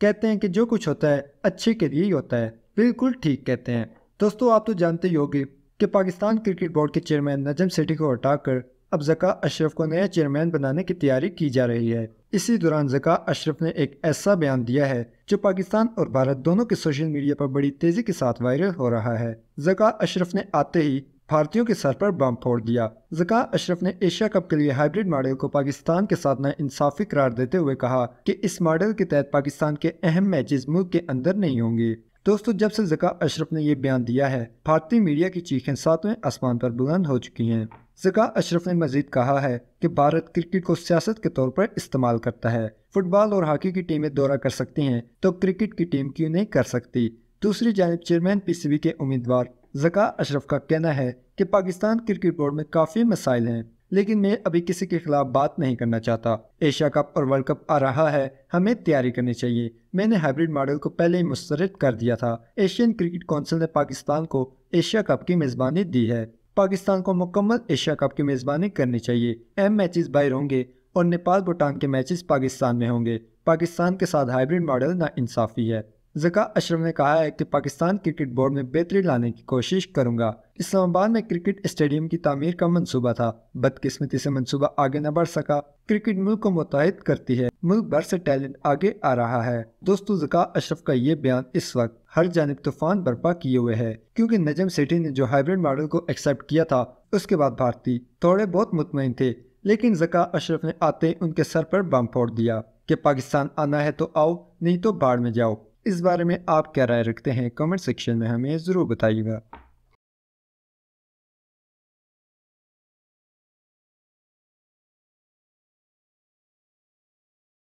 कहते हैं कि जो कुछ होता है अच्छे के लिए ही होता है बिल्कुल ठीक कहते हैं दोस्तों आप तो जानते ही होंगे कि पाकिस्तान क्रिकेट बोर्ड के चेयरमैन नजम सेठी को हटाकर अब जका अशरफ को नया चेयरमैन बनाने की तैयारी की जा रही है इसी दौरान जका अशरफ ने एक ऐसा बयान दिया है जो पाकिस्तान और भारत दोनों के सोशल मीडिया पर बड़ी तेजी के साथ वायरल हो रहा है जका अशरफ ने आते ही भारतीयों के सर पर बम फोड़ दिया जका अशरफ ने एशिया कप के लिए हाइब्रिड मॉडल को पाकिस्तान के साथ नाइंसाफी करार देते हुए कहा कि इस मॉडल के तहत पाकिस्तान के अहम मैचेस मुल्क के अंदर नहीं होंगे दोस्तों जब से जका अशरफ ने यह बयान दिया है भारतीय मीडिया की चीखें सातवें आसमान पर बुलंद हो चुकी हैं जका अशरफ ने मजीद कहा है कि भारत क्रिकेट को सियासत के तौर पर इस्तेमाल करता है फुटबॉल और हॉकी की टीमें दौरा कर सकती हैं तो क्रिकेट की टीम क्यों नहीं कर सकती दूसरी जानब चेयरमैन पीसीबी के उम्मीदवार जका अशरफ का कहना है कि पाकिस्तान क्रिकेट बोर्ड में काफ़ी मसाइल हैं लेकिन मैं अभी किसी के खिलाफ बात नहीं करना चाहता एशिया कप और वर्ल्ड कप आ रहा है हमें तैयारी करनी चाहिए मैंने हाइब्रिड मॉडल को पहले ही मुस्तरद कर दिया था एशियन क्रिकेट काउंसिल ने पाकिस्तान को एशिया कप की मेज़बानी दी है पाकिस्तान को मुकम्मल एशिया कप की मेज़बानी करनी चाहिए अहम मैचेस बाहर होंगे और नेपाल भूटान के मैचेस पाकिस्तान में होंगे पाकिस्तान के साथ हाइब्रिड मॉडल ना इंसाफी है जका अशरफ ने कहा है कि पाकिस्तान क्रिकेट बोर्ड में बेहतरी लाने की कोशिश करूंगा इस्लामाबाद में क्रिकेट स्टेडियम की तमीर का मंसूबा था बदकिस्मती से मंसूबा आगे न बढ़ सका क्रिकेट मुल्क को मुतहद करती है मुल्क भर से टैलेंट आगे आ रहा है दोस्तों जका अशरफ का ये बयान इस वक्त हर जानब तूफान बर्पा किए हुए है क्यूँकी नजम सेठी ने जो हाइब्रिड मॉडल को एक्सेप्ट किया था उसके बाद भारतीय थोड़े बहुत मुतमिन थे लेकिन जका अशरफ ने आते उनके सर पर बम फोड़ दिया कि पाकिस्तान आना है तो आओ नहीं तो बाढ़ में जाओ इस बारे में आप क्या राय रखते हैं कमेंट सेक्शन में हमें ज़रूर बताइएगा